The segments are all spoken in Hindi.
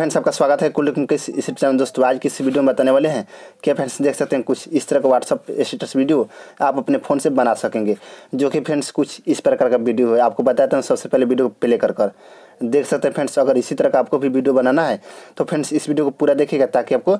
फ्रेंड्स आपका स्वागत है कुल के इसी चैनल दोस्तों आज किस वीडियो में बताने वाले हैं क्या फ्रेंड्स देख सकते हैं कुछ इस तरह का व्हाट्सअप स्टेटस वीडियो आप अपने फ़ोन से बना सकेंगे जो कि फ्रेंड्स कुछ इस प्रकार का वीडियो है आपको बताते हैं सबसे पहले वीडियो प्ले कर कर देख सकते हैं फ्रेंड्स अगर इसी तरह का आपको भी वीडियो बनाना है तो फ्रेंड्स इस वीडियो को पूरा देखिएगा ताकि आपको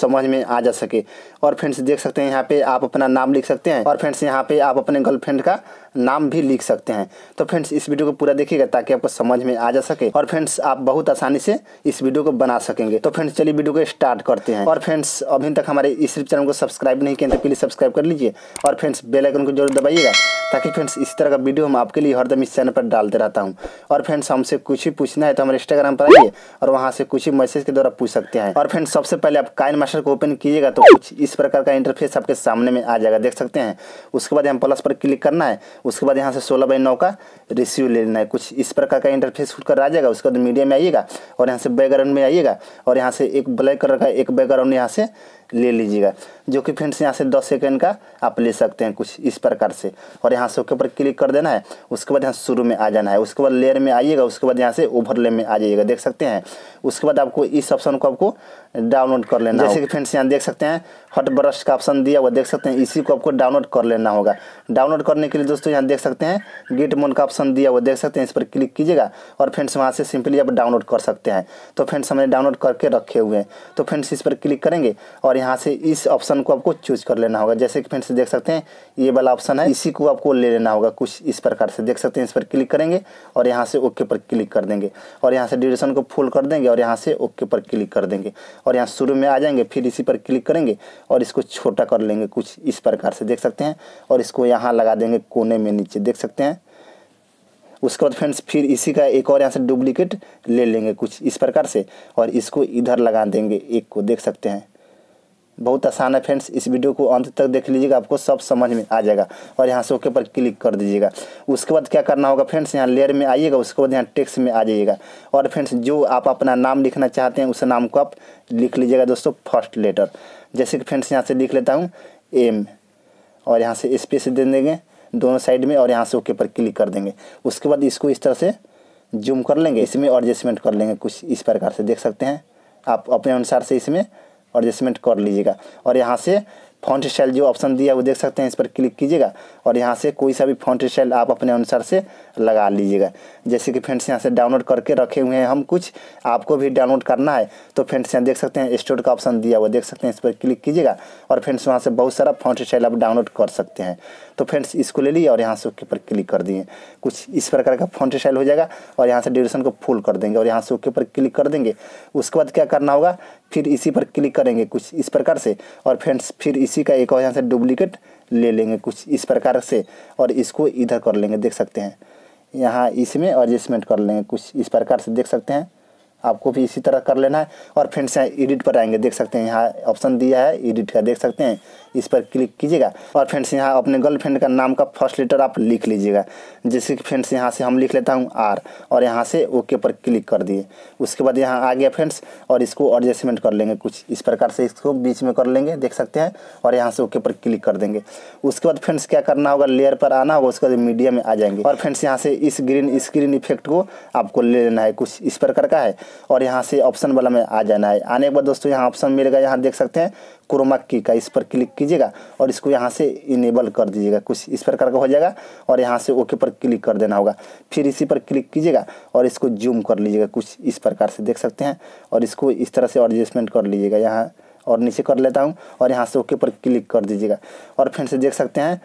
समझ में आ जा सके और फ्रेंड्स देख सकते हैं यहाँ पे आप अपना नाम लिख सकते हैं और फ्रेंड्स यहाँ पे आप अपने गर्लफ्रेंड का नाम भी लिख सकते हैं तो फ्रेंड्स इस वीडियो को पूरा देखिएगा ताकि आपको समझ में आ जा सके और फ्रेंड्स आप बहुत आसानी से इस वीडियो को बना सकेंगे तो फ्रेंड्स चलिए वीडियो को स्टार्ट करते हैं और फ्रेंड्स अभी तक हमारे इस चैनल को सब्सक्राइब नहीं किए तो प्लीज़ सब्सक्राइब कर लीजिए और फ्रेंड्स बेलाइकन को जरूर दबाइएगा ताकि फ्रेंड्स इस तरह का वीडियो हम आपके लिए हरदम इस चैनल पर डालते रहता हूँ और फ्रेंड्स हमसे कुछ भी पूछना है तो हमारे इंस्टाग्राम पर आइए और वहाँ से कुछ ही मैसेज के द्वारा पूछ सकते हैं और फ्रेंड्स सबसे पहले आप काइन मास्टर को ओपन कीजिएगा तो कुछ इस प्रकार का इंटरफेस आपके सामने में आ जाएगा देख सकते हैं उसके बाद हम प्लस पर क्लिक करना है उसके बाद यहाँ से सोलह बाई नौ का रिसीव ले लेना है कुछ इस प्रकार का इंटरफेस खुद कर आ जाएगा उसके बाद मीडिया में आइएगा और यहाँ से बैकग्राउंड में आइएगा और यहाँ से एक ब्लैक कलर का एक बैकग्राउंड यहाँ से ले लीजिएगा जो कि फ्रेंड्स यहाँ से 10 सेकंड का आप ले सकते हैं कुछ इस प्रकार से और यहाँ से ऊपर क्लिक कर देना है उसके बाद यहाँ शुरू में आ जाना है उसके बाद लेयर में आइएगा उसके बाद यहाँ से ओवरले में आ जाइएगा देख सकते हैं उसके बाद आपको इस ऑप्शन को आपको डाउनलोड कर लेना जैसे कि फ्रेंड्स यहाँ देख सकते हैं हॉट ब्रश का ऑप्शन दिया हुआ देख सकते हैं इसी को आपको डाउनलोड कर लेना होगा डाउनलोड करने के लिए दोस्तों यहाँ देख सकते हैं गेट मोन का ऑप्शन दिया हुआ देख सकते हैं इस पर क्लिक कीजिएगा और फ्रेंड्स वहाँ से सिंपली आप डाउनलोड कर सकते हैं तो फ्रेंड्स हमने डाउनलोड करके रखे हुए हैं तो फ्रेंड्स इस पर क्लिक करेंगे और यहाँ से इस ऑप्शन को आपको चूज कर लेना होगा जैसे कि फ्रेंड्स देख सकते हैं ये वाला ऑप्शन है इसी को आपको ले लेना होगा कुछ इस प्रकार से देख सकते हैं इस पर क्लिक करेंगे और यहाँ से ओके पर क्लिक कर देंगे और यहाँ से ड्यूरेशन को फुल कर देंगे और यहाँ से ओके पर क्लिक कर देंगे और यहाँ शुरू में आ जाएंगे फिर इसी पर क्लिक करेंगे और इसको छोटा कर लेंगे कुछ इस प्रकार से देख सकते हैं और इसको यहाँ लगा देंगे कोने में नीचे देख सकते हैं उसके बाद फ्रेंड्स फिर इसी का एक और यहाँ से डुप्लीकेट ले लेंगे कुछ इस प्रकार से और इसको इधर लगा देंगे एक को देख सकते हैं बहुत आसान है फ्रेंड्स इस वीडियो को अंत तक देख लीजिएगा आपको सब समझ में आ जाएगा और यहाँ से ओके पर क्लिक कर दीजिएगा उसके बाद क्या करना होगा फ्रेंड्स यहाँ लेयर में आइएगा उसके बाद यहाँ टेक्स्ट में आ जाइएगा और फ्रेंड्स जो आप अपना नाम लिखना चाहते हैं उस नाम को आप लिख लीजिएगा दोस्तों फर्स्ट लेटर जैसे कि फ्रेंड्स यहाँ से लिख लेता हूँ एम और यहाँ से स्पेस दे देंगे दोनों साइड में और यहाँ से ओके पर क्लिक कर देंगे उसके बाद इसको इस तरह से जूम कर लेंगे इसमें एडजस्टमेंट कर लेंगे कुछ इस प्रकार से देख सकते हैं आप अपने अनुसार से इसमें एडजस्टमेंट कर लीजिएगा और यहाँ से फॉन्ट स्टाइल जो ऑप्शन दिया वो देख सकते हैं इस पर क्लिक कीजिएगा और यहाँ से कोई सा भी फॉन्ट स्टाइल आप अपने अनुसार से लगा लीजिएगा जैसे कि फ्रेंड्स यहाँ से डाउनलोड करके रखे हुए हैं हम कुछ आपको भी डाउनलोड करना है तो फ्रेंड्स यहाँ देख सकते हैं स्टोर का ऑप्शन दिया हुआ देख सकते हैं इस पर क्लिक कीजिएगा और फ्रेंड्स वहाँ से बहुत सारा फॉन्ट स्टाइल आप डाउनलोड कर सकते हैं तो फ्रेंड्स इसको ले लिए और यहाँ से ओके पर क्लिक कर दिए कुछ इस प्रकार का फॉन्ट स्टाइल हो जाएगा और यहाँ से ड्यूरेशन को फुल कर देंगे और यहाँ से ओके पर क्लिक कर देंगे उसके बाद क्या करना होगा फिर इसी पर क्लिक करेंगे कुछ इस प्रकार से और फ्रेंड्स फिर इसी का एक और यहाँ से डुप्लीकेट ले लेंगे कुछ इस प्रकार से और इसको इधर कर लेंगे देख सकते हैं यहाँ इसमें एडजस्टमेंट कर लेंगे कुछ इस प्रकार से देख सकते हैं आपको भी इसी तरह कर लेना है और फ्रेंड्स यहाँ एडिट पर आएंगे देख सकते हैं यहाँ ऑप्शन दिया है एडिट का देख सकते हैं इस पर क्लिक कीजिएगा और फ्रेंड्स यहाँ अपने गर्लफ्रेंड का नाम का फर्स्ट लेटर आप लिख लीजिएगा जैसे कि फ्रेंड्स यहाँ से हम लिख लेता हूँ आर और यहाँ से ओके पर क्लिक कर दिए उसके बाद यहाँ आ गया फ्रेंड्स और इसको एडजस्टमेंट कर लेंगे कुछ इस प्रकार से इसको बीच में कर लेंगे देख सकते हैं और यहाँ से ओके पर क्लिक कर देंगे उसके बाद फ्रेंड्स क्या करना होगा लेयर पर आना होगा उसके बाद मीडिया में आ जाएंगे और फ्रेंड्स यहाँ से इस ग्रीन स्क्रीन इफेक्ट को आपको ले लेना है कुछ इस प्रकार का है और यहाँ से ऑप्शन वाला में आ जाना है आने के बाद दोस्तों यहाँ ऑप्शन मिलेगा यहाँ देख सकते हैं क्रोमा की का इस पर क्लिक कीजिएगा और इसको यहाँ से इनेबल कर दीजिएगा कुछ इस प्रकार का हो जाएगा और यहाँ से ओके पर क्लिक कर देना होगा फिर इसी पर क्लिक कीजिएगा और इसको जूम कर लीजिएगा कुछ इस प्रकार से देख सकते हैं और इसको इस तरह से एडजस्टमेंट कर लीजिएगा यहाँ और नीचे कर लेता हूँ और यहाँ से ओके पर क्लिक कर दीजिएगा और फिर से देख सकते हैं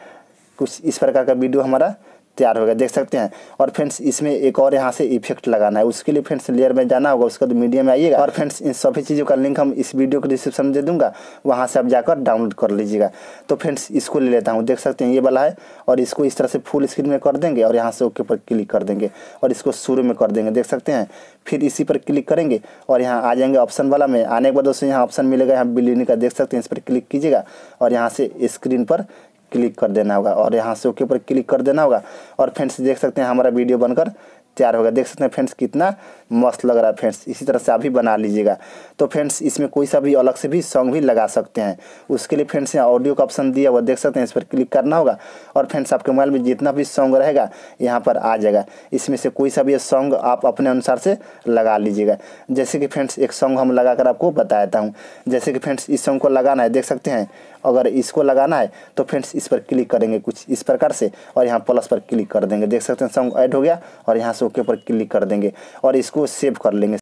कुछ इस प्रकार का वीडियो हमारा तैयार हो गया देख सकते हैं और फ्रेंड्स इसमें एक और यहाँ से इफेक्ट लगाना है उसके लिए फ्रेंड्स लेयर में जाना होगा उसके बाद मीडिया में आइएगा और फ्रेंड्स इन सभी चीज़ों का लिंक हम इस वीडियो को डिस्क्रिप्शन में दे दूंगा वहाँ से आप जाकर डाउनलोड कर लीजिएगा तो फ्रेंड्स इसको ले लेता हूँ देख सकते हैं ये वाला है और इसको इस तरह से फुल स्क्रीन में कर देंगे और यहाँ से ओके पर क्लिक कर देंगे और इसको शुरू में कर देंगे देख सकते हैं फिर इसी पर क्लिक करेंगे और यहाँ आ जाएंगे ऑप्शन वाला में आने के बाद दोस्तों यहाँ ऑप्शन मिलेगा यहाँ बिलिनी का देख सकते हैं इस पर क्लिक कीजिएगा और यहाँ से स्क्रीन पर क्लिक कर देना होगा और यहाँ से ओके पर क्लिक कर देना होगा और फ्रेंड्स देख सकते हैं हमारा वीडियो बनकर तैयार होगा देख सकते हैं फ्रेंड्स कितना मस्त लग रहा है फ्रेंड्स इसी तरह से आप भी बना लीजिएगा तो फ्रेंड्स इसमें कोई सा भी अलग से भी सॉन्ग भी लगा सकते हैं उसके लिए फ्रेंड्स यहाँ ऑडियो का ऑप्शन दिया हुआ देख सकते हैं इस पर क्लिक करना होगा और फ्रेंड्स आपके मोबाइल में जितना भी सॉन्ग रहेगा यहाँ पर आ जाएगा इसमें से कोई सा भी सॉन्ग आप अपने अनुसार से लगा लीजिएगा जैसे कि फ्रेंड्स एक सॉन्ग हम लगा कर आपको बताता हूँ जैसे कि फ्रेंड्स इस सॉन्ग को लगाना है देख सकते हैं अगर इसको लगाना है तो फ्रेंड्स इस पर क्लिक करेंगे कुछ इस प्रकार से और यहाँ प्लस पर क्लिक कर देंगे देख सकते हैं सॉन्ग ऐड हो गया और यहाँ से के ऊपर क्लिक कर देंगे और इसको सेव कर लेंगे